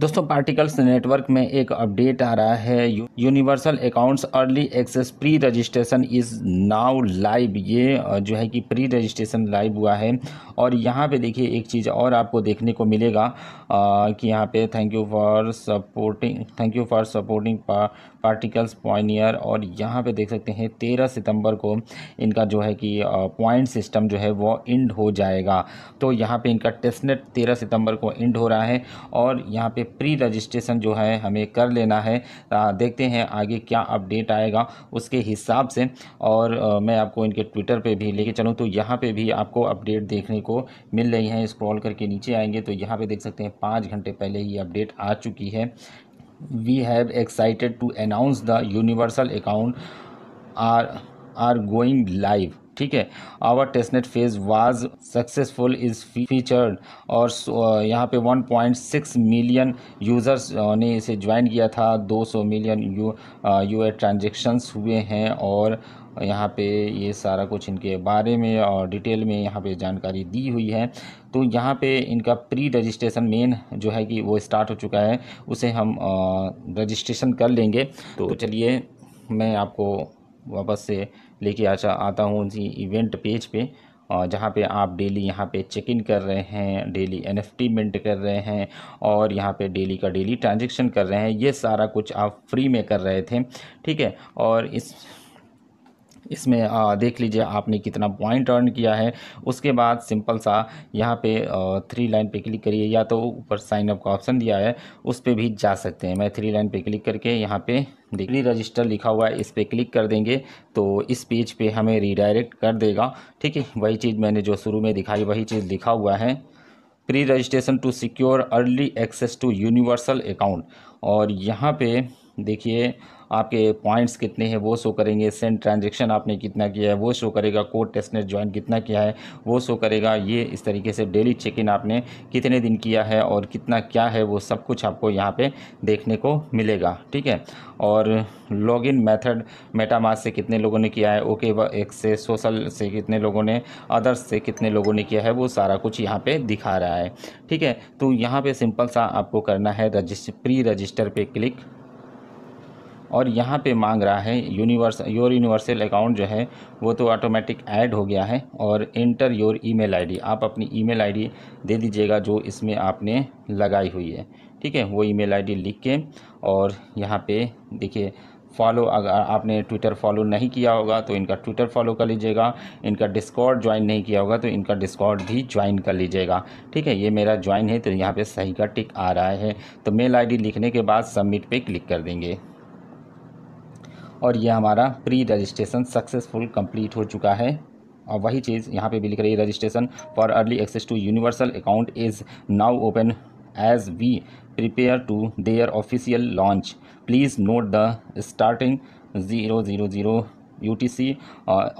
दोस्तों particles network में एक अपडेट आ रहा है universal accounts early access pre registration is now live ये जो है कि प्री रजिस्ट्रेशन लाइव हुआ है और यहाँ पे देखिए एक चीज़ और आपको देखने को मिलेगा आ, कि यहाँ पे thank you for supporting thank you for supporting particles pioneer और यहाँ पे देख सकते हैं तेरह सितंबर को इनका जो है कि पॉइंट सिस्टम जो है वो इंड हो जाएगा तो यहाँ पर इनका टेस्टनेट तेरह सितम्बर को इंड हो रहा है और यहाँ पर पे प्री रजिस्ट्रेशन जो है हमें कर लेना है देखते हैं आगे क्या अपडेट आएगा उसके हिसाब से और मैं आपको इनके ट्विटर पे भी लेके चलूँ तो यहाँ पे भी आपको अपडेट देखने को मिल रही है स्क्रॉल करके नीचे आएंगे तो यहाँ पे देख सकते हैं पाँच घंटे पहले ही अपडेट आ चुकी है we have excited to announce the universal account are are going live ठीक है our testnet phase was successful is featured और यहाँ पे 1.6 मिलियन यूज़र्स ने इसे ज्वाइन किया था 200 मिलियन यू यू ट्रांजेक्शन्स हुए हैं और यहाँ पे ये सारा कुछ इनके बारे में और डिटेल में यहाँ पे जानकारी दी हुई है तो यहाँ पे इनका प्री रजिस्ट्रेशन मेन जो है कि वो स्टार्ट हो चुका है उसे हम रजिस्ट्रेशन कर लेंगे तो, तो चलिए मैं आपको वापस से लेके आचा आता हूँ जी इवेंट पेज पे और जहाँ पे आप डेली यहाँ पे चेक इन कर रहे हैं डेली एन मिंट कर रहे हैं और यहाँ पे डेली का डेली ट्रांजेक्शन कर रहे हैं ये सारा कुछ आप फ्री में कर रहे थे ठीक है और इस इसमें आ, देख लीजिए आपने कितना पॉइंट अर्न किया है उसके बाद सिंपल सा यहाँ पे थ्री लाइन पे क्लिक करिए या तो ऊपर साइन अप का ऑप्शन दिया है उस पर भी जा सकते हैं मैं थ्री लाइन पे क्लिक करके यहाँ पे डिग्री रजिस्टर लिखा हुआ है इस पर क्लिक कर देंगे तो इस पेज पे हमें रिडायरेक्ट कर देगा ठीक है वही चीज़ मैंने जो शुरू में दिखाई वही चीज़ लिखा हुआ है pre registration to secure early access to universal account और यहाँ पे देखिए आपके पॉइंट्स कितने हैं वो शो करेंगे सेंड ट्रांजेक्शन आपने कितना किया है वो शो करेगा कोड टेस्टनेट ज्वाइन कितना किया है वो शो करेगा ये इस तरीके से डेली चेक इन आपने कितने दिन किया है और कितना क्या है वो सब कुछ आपको यहाँ पे देखने को मिलेगा ठीक है और लॉग इन मैथड मेटामास से कितने लोगों ने किया है ओके एक से सोशल से कितने लोगों ने अदर्स से कितने लोगों ने किया है वो सारा कुछ यहाँ पे दिखा रहा है ठीक है तो यहाँ पे सिंपल सा आपको करना है रजिस्ट प्री रजिस्टर पे क्लिक और यहाँ पे मांग रहा है यूनिवर्स योर यूनिवर्सल अकाउंट जो है वो तो ऑटोमेटिक ऐड हो गया है और इंटर योर ईमेल आईडी आप अपनी ईमेल आईडी दे दीजिएगा जो इसमें आपने लगाई हुई है ठीक है वो ईमेल आईडी लिख के और यहाँ पे देखिए फॉलो अगर आपने ट्विटर फॉलो नहीं किया होगा तो इनका ट्विटर फॉलो कर लीजिएगा इनका डिस्कॉर्ड ज्वाइन नहीं किया होगा तो इनका डिस्कॉर्ड भी ज्वाइन कर लीजिएगा ठीक है ये मेरा ज्वाइन है तो यहाँ पे सही का टिक आ रहा है तो मेल आईडी लिखने के बाद सबमिट पे क्लिक कर देंगे और यह हमारा प्री रजिस्ट्रेशन सक्सेसफुल कंप्लीट हो चुका है और वही चीज़ यहाँ पे भी लिख रही है registration for early access to universal account is now open as we prepare to their official launch please note the starting zero zero zero U T C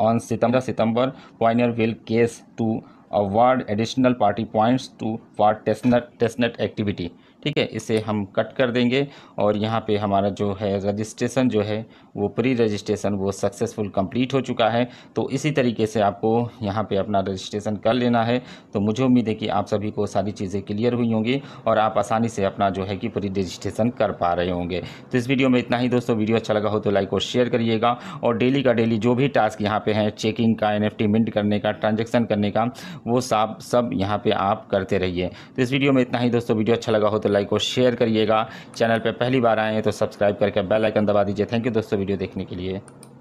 on September September pioneer will cease to award additional party points to for test testnet activity ठीक है इसे हम cut कर देंगे और यहाँ पे हमारा जो है रजिस्ट्रेशन जो है वो प्री रजिस्ट्रेशन वो सक्सेसफुल कंप्लीट हो चुका है तो इसी तरीके से आपको यहाँ पे अपना रजिस्ट्रेशन कर लेना है तो मुझे उम्मीद है कि आप सभी को सारी चीज़ें क्लियर हुई होंगी और आप आसानी से अपना जो है कि प्री रजिस्ट्रेशन कर पा रहे होंगे तो इस वीडियो में इतना ही दोस्तों वीडियो अच्छा लगा हो तो लाइक और शेयर करिएगा और डेली का डेली जो भी टास्क यहाँ पर है चेकिंग का एन मिंट करने का ट्रांजेक्शन करने का वो सब सब यहाँ पर आप करते रहिए तो इस वीडियो में इतना ही दोस्तों वीडियो अच्छा लगा हो तो लाइक और शेयर करिएगा चैनल पर पहली बार आएँ तो सब्सक्राइब करके बेल आइकन दबा दीजिए थैंक यू दोस्तों वीडियो देखने के लिए